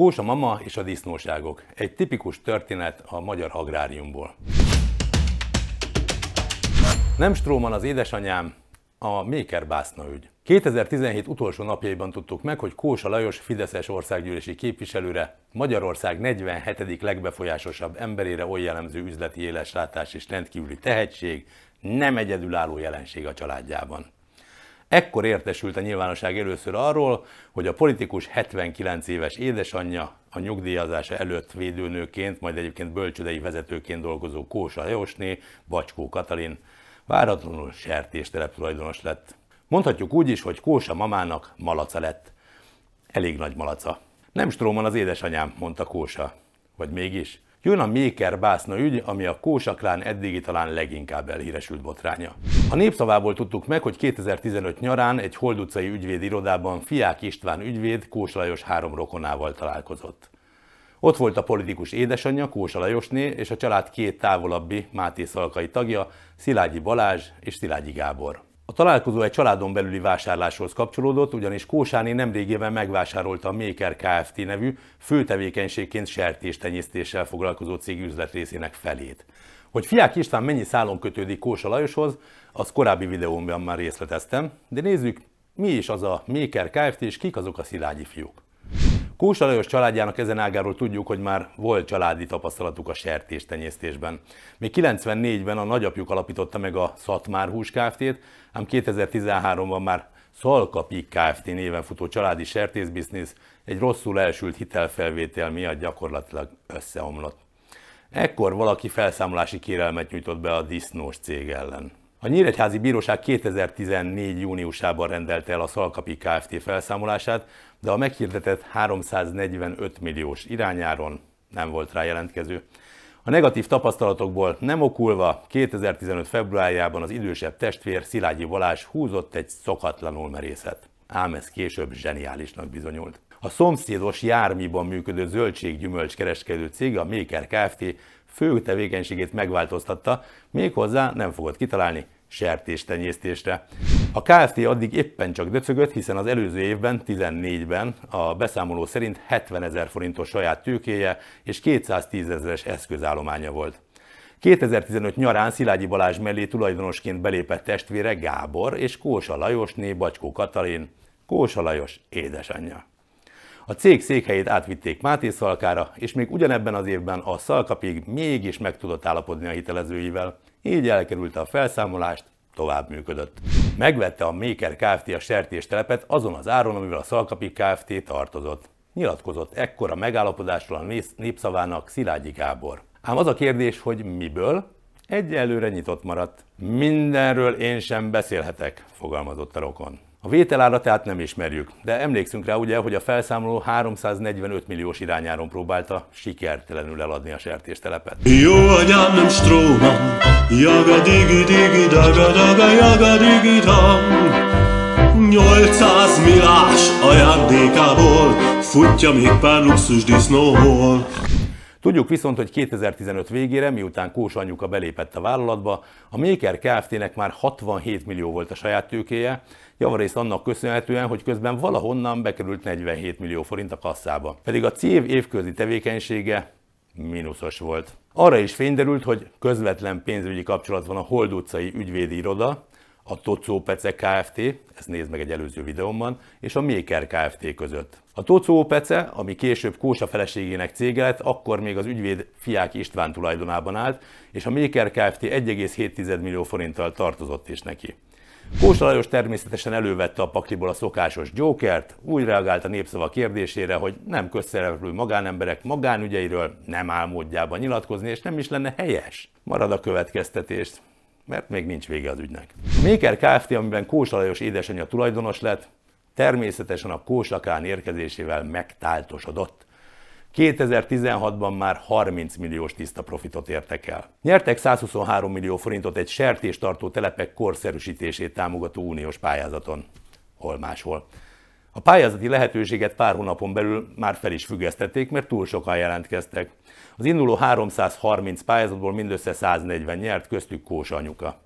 Kósa mama és a disznóságok. Egy tipikus történet a magyar agráriumból. Nem Stróman az édesanyám, a Méker Bászna ügy. 2017 utolsó napjaiban tudtuk meg, hogy Kósa Lajos Fideszes országgyűlési képviselőre, Magyarország 47. legbefolyásosabb emberére oly jellemző üzleti éleslátás és rendkívüli tehetség, nem egyedülálló jelenség a családjában. Ekkor értesült a nyilvánosság először arról, hogy a politikus 79 éves édesanyja a nyugdíjazása előtt védőnőként, majd egyébként bölcsődei vezetőként dolgozó Kósa Jósné, Bacskó Katalin váratlanul sertéstelep tulajdonos lett. Mondhatjuk úgy is, hogy Kósa mamának malaca lett. Elég nagy malaca. Nem Stróman az édesanyám, mondta Kósa. Vagy mégis? Jön a Méker Bászna ügy, ami a Kósaklán eddigi talán leginkább elhíresült botránya. A népszavából tudtuk meg, hogy 2015 nyarán egy Holdutcai ügyvéd irodában Fiák István ügyvéd Kós Lajos három rokonával találkozott. Ott volt a politikus édesanyja Kósa Lajosné és a család két távolabbi Máté Szalkai tagja Szilágyi Balázs és Szilágyi Gábor. A találkozó egy családon belüli vásárláshoz kapcsolódott, ugyanis Kósáni nemrégében megvásárolta a Maker Kft. nevű főtevékenységként sertéstenyésztéssel foglalkozó cég üzletrészének felét. Hogy Fiák István mennyi szálon kötődik Kósa Lajoshoz, az korábbi videómban már részleteztem, de nézzük, mi is az a Maker Kft. és kik azok a szilágyi fiúk. Kósa Lajos családjának ezen ágáról tudjuk, hogy már volt családi tapasztalatuk a sertéstenyésztésben. Még 94-ben a nagyapjuk alapította meg a Szatmár Hús Kft-t, ám 2013-ban már Szalkapik Kft. néven futó családi sertészbiznisz egy rosszul elsült hitelfelvétel miatt gyakorlatilag összeomlott. Ekkor valaki felszámolási kérelmet nyújtott be a disznós cég ellen. A Nyíregyházi Bíróság 2014. júniusában rendelte el a Szalkapi Kft. felszámolását, de a meghirdetett 345 milliós irányáron nem volt rá jelentkező. A negatív tapasztalatokból nem okulva 2015. februárjában az idősebb testvér Szilágyi Balázs húzott egy szokatlanul merészet. Ám ez később zseniálisnak bizonyult. A szomszédos jármiban működő zöldséggyümölcs kereskedő cég, a Maker Kft. fő tevékenységét megváltoztatta, méghozzá nem fogott kitalálni, sertéstenyésztésre. A KFT addig éppen csak döcögött, hiszen az előző évben, 14-ben a beszámoló szerint 70 ezer forintos saját tőkéje és 210 ezeres eszközállománya volt. 2015 nyarán Szilágyi Balázs mellé tulajdonosként belépett testvére Gábor és Kósa Lajos né Bacskó Katalin, Kósa Lajos édesanyja. A cég székhelyét átvitték Máté Szalkára, és még ugyanebben az évben a Szalkapig mégis meg tudott állapodni a hitelezőivel, így elkerülte a felszámolást, tovább működött. Megvette a Maker Kft. a sertéstelepet azon az áron, amivel a Szalkapi Kft. tartozott. Nyilatkozott ekkor a megállapodásról a népszavának Szilágyi Gábor. Ám az a kérdés, hogy miből? Egyelőre nyitott maradt. Mindenről én sem beszélhetek, fogalmazott a rokon. A vételára tehát nem ismerjük, de emlékszünk rá ugye, hogy a felszámoló 345 milliós irányáron próbálta sikertelenül eladni a sertéstelepet. Jó anyám, nem stróman, Jaga digi digi daga daga jaga digi dam Nyolcszáz milás ajándékából futja még pár luxus disznóhol. Tudjuk viszont, hogy 2015 végére, miután Kós anyuka belépett a vállalatba, a Maker Kft-nek már 67 millió volt a saját tőkéje, javarészt annak köszönhetően, hogy közben valahonnan bekerült 47 millió forint a kasszába. Pedig a cég évközi tevékenysége mínuszos volt. Arra is fényderült, hogy közvetlen pénzügyi kapcsolat van a Hold utcai ügyvédi iroda, a Tocó Pece Kft., ezt nézd meg egy előző videómban, és a Méker Kft. között. A Tocó Pece, ami később Kósa feleségének cége lett, akkor még az ügyvéd Fiák István tulajdonában állt, és a Méker Kft. 1,7 millió forinttal tartozott is neki. Kósa Lajos természetesen elővette a pakliból a szokásos gyókert, úgy reagált a népszava kérdésére, hogy nem közszereplő magánemberek magánügyeiről nem áll módjában nyilatkozni, és nem is lenne helyes. Marad a következtetés, mert még nincs vége az ügynek. Méker Kft., amiben Kósa Lajos édesanyja tulajdonos lett, természetesen a Kósakán érkezésével megtáltosodott. 2016-ban már 30 milliós tiszta profitot értek el. Nyertek 123 millió forintot egy sertéstartó telepek korszerűsítését támogató uniós pályázaton. Hol máshol. A pályázati lehetőséget pár hónapon belül már fel is függesztették, mert túl sokan jelentkeztek. Az induló 330 pályázatból mindössze 140 nyert, köztük Kósa anyuka.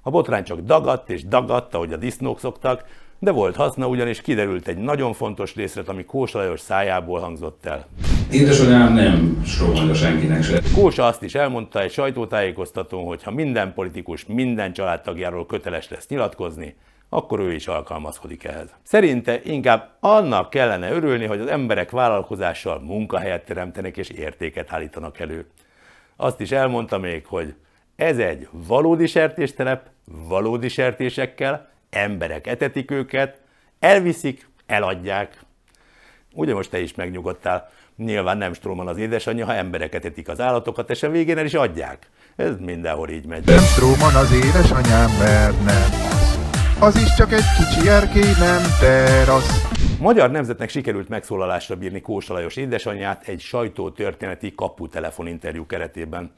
A botrány csak dagadt és dagadta, ahogy a disznók szoktak, de volt haszna, ugyanis kiderült egy nagyon fontos részlet, ami Kósa Lajos szájából hangzott el. Édesanyám nem strókolja senkinek se. Kósa azt is elmondta egy sajtótájékoztatón, hogy ha minden politikus minden családtagjáról köteles lesz nyilatkozni, akkor ő is alkalmazkodik ehhez. Szerinte inkább annak kellene örülni, hogy az emberek vállalkozással munkahelyet teremtenek és értéket állítanak elő. Azt is elmondta még, hogy ez egy valódi sertéstelep, valódi sertésekkel, emberek etetik őket, elviszik, eladják. Ugye most te is megnyugodtál, nyilván nem Stroman az édesanyja, ha embereket etik az állatokat, és a végén el is adják. Ez mindenhol így megy. Nem Stroman az édesanyám, mert nem az. Az is csak egy kicsi erkély, nem terasz. Magyar nemzetnek sikerült megszólalásra bírni Kósa Lajos édesanyját egy sajtótörténeti kaputelefoninterjú keretében.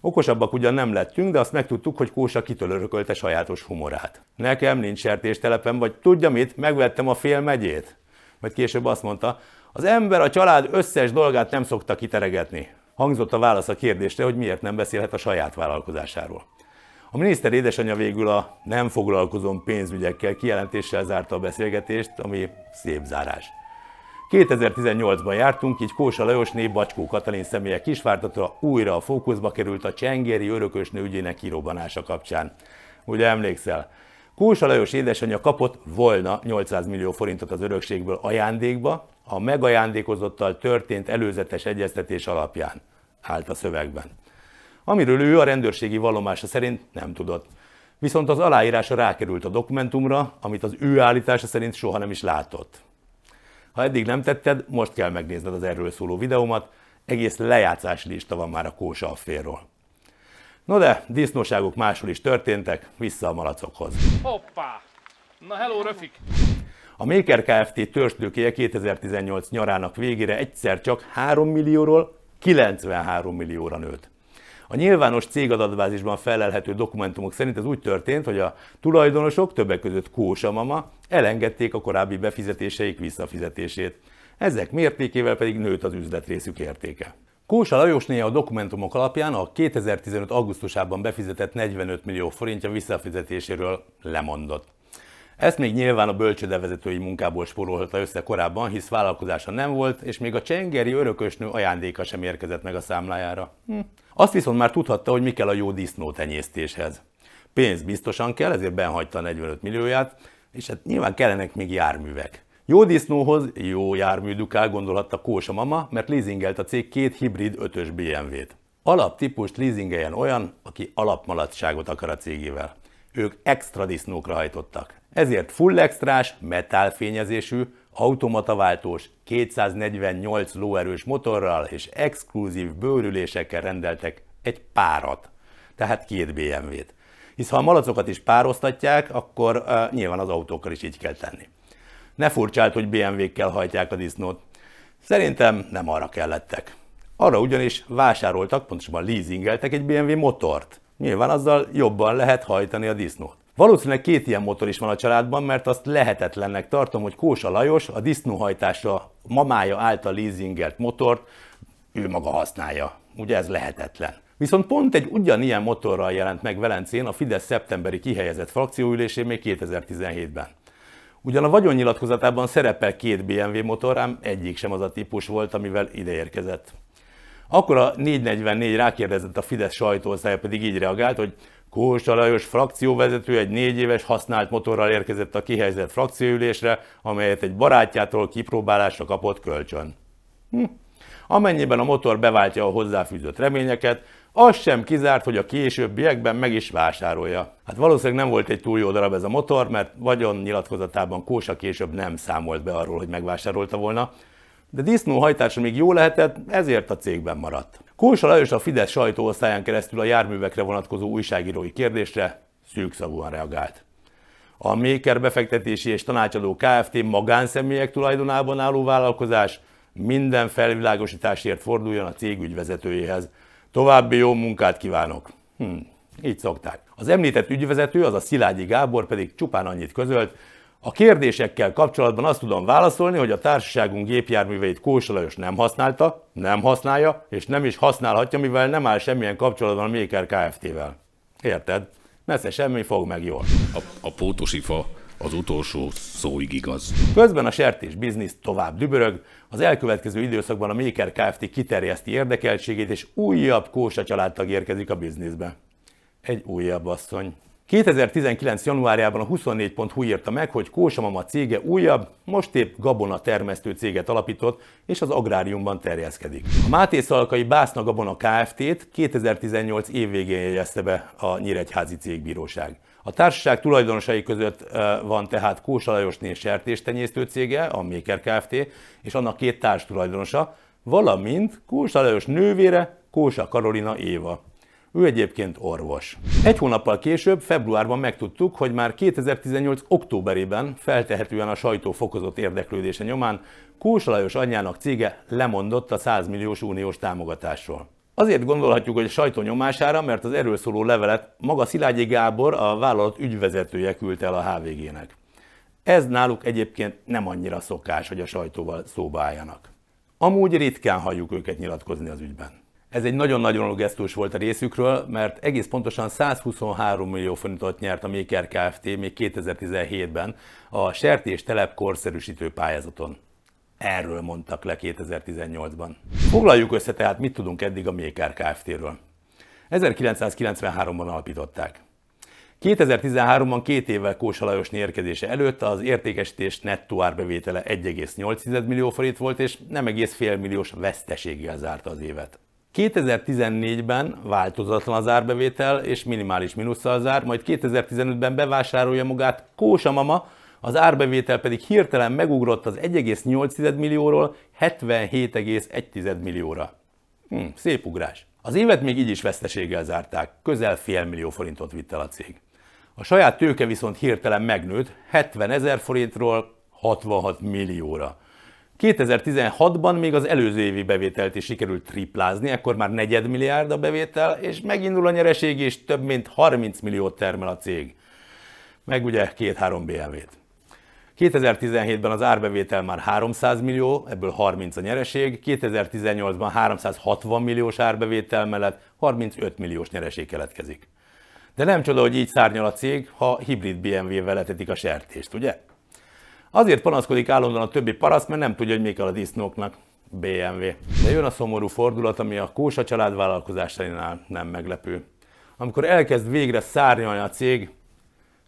Okosabbak ugyan nem lettünk, de azt megtudtuk, hogy Kósa örökölte sajátos humorát. Nekem nincs sertéstelepem, vagy tudja mit, megvettem a fél megyét. Majd később azt mondta, az ember a család összes dolgát nem szokta kiteregetni. Hangzott a válasz a kérdésre, hogy miért nem beszélhet a saját vállalkozásáról. A miniszter édesanyja végül a nem foglalkozom pénzügyekkel kijelentéssel zárta a beszélgetést, ami szép zárás. 2018-ban jártunk, így Kósa név Bacskó Katalin személye kisvártatra újra a fókuszba került a csengéri örökösnő ügyének kirobbanása kapcsán. Ugye emlékszel? Kósa Lajos édesanyja kapott volna 800 millió forintot az örökségből ajándékba, a megajándékozottal történt előzetes egyeztetés alapján állt a szövegben. Amiről ő a rendőrségi vallomása szerint nem tudott. Viszont az aláírása rákerült a dokumentumra, amit az ő állítása szerint soha nem is látott. Ha eddig nem tetted, most kell megnézned az erről szóló videómat, egész lejátszás lista van már a kósa a No de, disznóságok máshol is történtek, vissza a malacokhoz. Hoppá! Na hello, Röfik! A Maker Kft. törstőkéje 2018 nyarának végére egyszer csak 3 millióról 93 millióra nőtt. A nyilvános cégadatbázisban felelhető dokumentumok szerint ez úgy történt, hogy a tulajdonosok, többek között Kósa mama, elengedték a korábbi befizetéseik visszafizetését. Ezek mértékével pedig nőtt az üzletrészük értéke. Kósa Lajosné a dokumentumok alapján a 2015. augusztusában befizetett 45 millió forintja visszafizetéséről lemondott. Ezt még nyilván a bölcsödevezetői munkából spórolhatta össze korábban, hisz vállalkozása nem volt, és még a csengeri örökösnő ajándéka sem érkezett meg a számlájára. Hm. Azt viszont már tudhatta, hogy mi kell a jó disznó tenyésztéshez. Pénz biztosan kell, ezért benhagyta 45 millióját, és hát nyilván kellenek még járművek. Jó disznóhoz jó járműdukál gondolhatta Kósa mama, mert leasingelt a cég két hibrid 5-ös BMW-t. Alaptípust leasingeljen olyan, aki alapmaladságot akar a cégével. Ők extra disznókra hajtottak ezért full extrás, metálfényezésű, automataváltós, 248 lóerős motorral és exkluzív bőrülésekkel rendeltek egy párat, tehát két BMW-t. Hisz ha a malacokat is pároztatják, akkor uh, nyilván az autókkal is így kell tenni. Ne furcsált, hogy BMW-kkel hajtják a disznót. Szerintem nem arra kellettek. Arra ugyanis vásároltak, pontosabban leasingeltek egy BMW motort. Nyilván azzal jobban lehet hajtani a disznót. Valószínűleg két ilyen motor is van a családban, mert azt lehetetlennek tartom, hogy Kósa Lajos a disznóhajtása mamája által leasingelt motort ő maga használja. Ugye ez lehetetlen. Viszont pont egy ugyanilyen motorral jelent meg Velencén a Fidesz szeptemberi kihelyezett frakcióülésén még 2017-ben. Ugyan a vagyonnyilatkozatában szerepel két BMW motor, egyik sem az a típus volt, amivel ide érkezett. Akkor a 444 rákérdezett a Fidesz sajtóosztálya pedig így reagált, hogy Kósta Lajos frakcióvezető egy négy éves használt motorral érkezett a kihelyezett frakcióülésre, amelyet egy barátjától kipróbálásra kapott kölcsön. Hm. Amennyiben a motor beváltja a hozzáfűzött reményeket, az sem kizárt, hogy a későbbiekben meg is vásárolja. Hát valószínűleg nem volt egy túl jó darab ez a motor, mert vagyon nyilatkozatában Kósa később nem számolt be arról, hogy megvásárolta volna, de disznó hajtása még jó lehetett, ezért a cégben maradt. Kósa Lajos a Fidesz sajtóosztályán keresztül a járművekre vonatkozó újságírói kérdésre szűkszavúan reagált. A Maker befektetési és tanácsadó Kft. magánszemélyek tulajdonában álló vállalkozás minden felvilágosításért forduljon a cég ügyvezetőjéhez. További jó munkát kívánok! Hm, így szokták. Az említett ügyvezető, az a Szilágyi Gábor pedig csupán annyit közölt, a kérdésekkel kapcsolatban azt tudom válaszolni, hogy a társaságunk gépjárműveit Kósa Lajos nem használta, nem használja, és nem is használhatja, mivel nem áll semmilyen kapcsolatban a Maker Kft-vel. Érted? Messze semmi fog meg jól. A, a fa az utolsó szóig igaz. Közben a sertés biznisz tovább dübörög, az elkövetkező időszakban a Maker Kft. kiterjeszti érdekeltségét, és újabb Kósa családtag érkezik a bizniszbe. Egy újabb asszony. 2019. januárjában a 24.hu írta meg, hogy Mama cége újabb, most épp gabona termesztő céget alapított, és az agráriumban terjeszkedik. A Máté Szalkai Bászna Gabona Kft-t 2018 év végén jegyezte be a Nyíregyházi Cégbíróság. A társaság tulajdonosai között van tehát Kósa Lajosné sertéstenyésztő cége, a Méker Kft. és annak két társ tulajdonosa, valamint Kósa Lajos nővére, Kósa Karolina Éva. Ő egyébként orvos. Egy hónappal később, februárban megtudtuk, hogy már 2018. októberében, feltehetően a sajtó fokozott érdeklődése nyomán, Kós Lajos anyjának cége lemondott a 100 milliós uniós támogatásról. Azért gondolhatjuk, hogy a sajtó nyomására, mert az erről szóló levelet maga Szilágyi Gábor, a vállalat ügyvezetője küldte el a HVG-nek. Ez náluk egyébként nem annyira szokás, hogy a sajtóval szóba álljanak. Amúgy ritkán halljuk őket nyilatkozni az ügyben. Ez egy nagyon-nagyon nagy gesztus volt a részükről, mert egész pontosan 123 millió forintot nyert a Maker Kft. még 2017-ben a sertés telep korszerűsítő pályázaton. Erről mondtak le 2018-ban. Foglaljuk össze tehát, mit tudunk eddig a Maker Kft-ről. 1993-ban alapították. 2013-ban két évvel Kósa Lajos érkezése előtt az értékesítés nettó árbevétele 1,8 millió forint volt, és nem egész fél milliós veszteséggel zárta az évet. 2014-ben változatlan az árbevétel és minimális mínusszal zár, majd 2015-ben bevásárolja magát Kósa Mama, az árbevétel pedig hirtelen megugrott az 1,8 millióról 77,1 millióra. Hm, szép ugrás. Az évet még így is veszteséggel zárták, közel fél millió forintot vitt el a cég. A saját tőke viszont hirtelen megnőtt 70 ezer forintról 66 millióra. 2016-ban még az előző évi bevételt is sikerült triplázni, ekkor már negyedmilliárd a bevétel, és megindul a nyereség, és több mint 30 milliót termel a cég. Meg ugye két-három BMW-t. 2017-ben az árbevétel már 300 millió, ebből 30 a nyereség, 2018-ban 360 milliós árbevétel mellett 35 milliós nyereség keletkezik. De nem csoda, hogy így szárnyal a cég, ha hibrid BMW-vel a sertést, ugye? Azért panaszkodik állandóan a többi paraszt, mert nem tudja, hogy mi kell a disznóknak. BMW. De jön a szomorú fordulat, ami a Kósa család vállalkozásainál nem meglepő. Amikor elkezd végre szárnyalni a cég,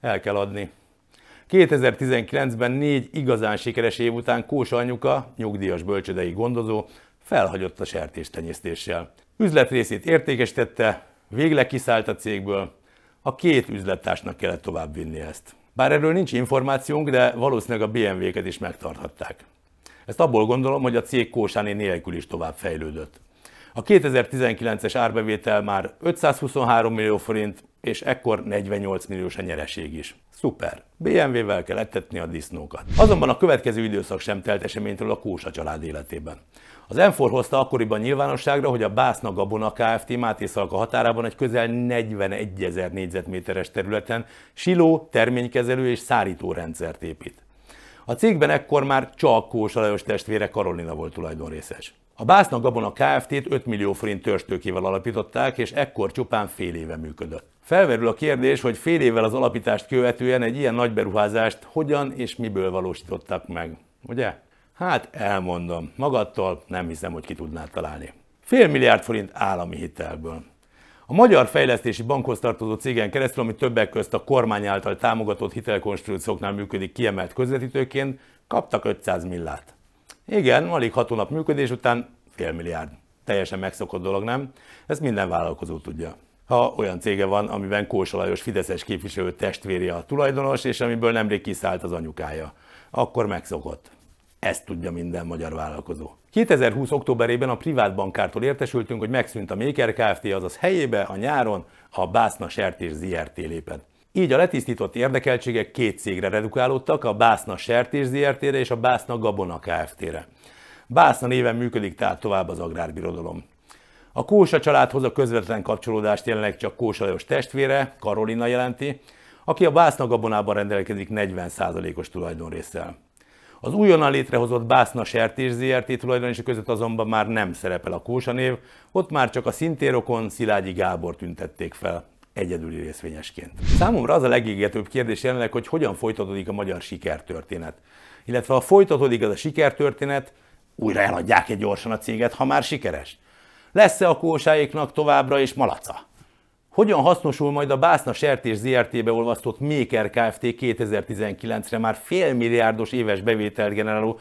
el kell adni. 2019-ben négy igazán sikeres év után Kósa anyuka, nyugdíjas bölcsödei gondozó, felhagyott a sertéstenyésztéssel. Üzletrészét értékesítette, végleg kiszállt a cégből, a két üzlettársnak kellett továbbvinni ezt. Bár erről nincs információnk, de valószínűleg a BMW-ket is megtarthatták. Ezt abból gondolom, hogy a cég Kósáné nélkül is tovább fejlődött. A 2019-es árbevétel már 523 millió forint, és ekkor 48 milliós a nyereség is. Szuper! BMW-vel kell ettetni a disznókat. Azonban a következő időszak sem telt eseménytől a Kósa család életében. Az Enfor hozta akkoriban nyilvánosságra, hogy a Bászna Gabona Kft. Máté Szalka határában egy közel 41 ezer négyzetméteres területen siló, terménykezelő és rendszert épít. A cégben ekkor már Kósa Lajos testvére Karolina volt tulajdonrészes. A Bászna Gabona Kft-t 5 millió forint törstőkével alapították, és ekkor csupán fél éve működött. Felverül a kérdés, hogy fél évvel az alapítást követően egy ilyen nagy beruházást hogyan és miből valósítottak meg, ugye? Hát elmondom, magadtól nem hiszem, hogy ki tudnád találni. Fél milliárd forint állami hitelből. A Magyar Fejlesztési Bankhoz tartozó cégen keresztül, ami többek közt a kormány által támogatott hitelkonstrukcióknál működik kiemelt közvetítőként, kaptak 500 millát. Igen, alig hat hónap működés után fél milliárd. Teljesen megszokott dolog, nem? Ezt minden vállalkozó tudja. Ha olyan cége van, amiben Kósa Lajos Fideszes képviselő testvéri a tulajdonos, és amiből nemrég kiszállt az anyukája, akkor megszokott. Ezt tudja minden magyar vállalkozó. 2020. októberében a privát bankártól értesültünk, hogy megszűnt a Maker Kft., azaz helyébe a nyáron a Bászna Sertés ZRT lépett. Így a letisztított érdekeltségek két cégre redukálódtak, a Bászna Sertés ZRT-re és a Bászna Gabona Kft-re. Bászna néven működik tehát tovább az agrárbirodalom. A Kósa családhoz a közvetlen kapcsolódást jelenleg csak Kósa Lajos testvére, Karolina jelenti, aki a Bászna Gabonában rendelkezik 40%-os tulajdonrészsel. Az újonnan létrehozott Bászna Sertés ZRT tulajdonosa között azonban már nem szerepel a Kósa név, ott már csak a szintérokon Szilágyi Gábor tüntették fel egyedüli részvényesként. Számomra az a legégetőbb kérdés jelenleg, hogy hogyan folytatódik a magyar sikertörténet. Illetve ha folytatódik az a sikertörténet, újra eladják egy gyorsan a céget, ha már sikeres? Lesz-e a kósáiknak továbbra is malaca? Hogyan hasznosul majd a Bászna Sertés ZRT-be olvasztott Méker Kft. 2019-re már félmilliárdos éves bevételt generáló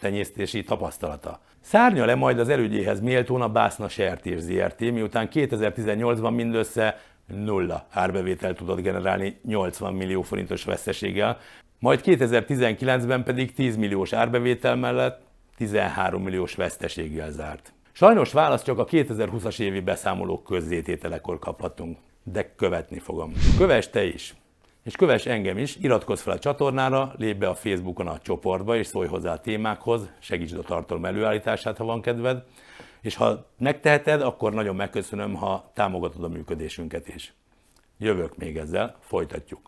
tenyésztési tapasztalata? Szárnya le majd az elődjéhez méltón a Bászna Sertés ZRT, miután 2018-ban mindössze nulla árbevételt tudott generálni 80 millió forintos veszteséggel, majd 2019-ben pedig 10 milliós árbevétel mellett 13 milliós veszteséggel zárt. Sajnos választ csak a 2020-as évi beszámolók közzétételekor kaphatunk, de követni fogom. Kövess te is! És kövess engem is, iratkozz fel a csatornára, lépj be a Facebookon a csoportba, és szólj hozzá a témákhoz, segítsd a tartalom előállítását, ha van kedved, és ha megteheted, akkor nagyon megköszönöm, ha támogatod a működésünket is. Jövök még ezzel, folytatjuk.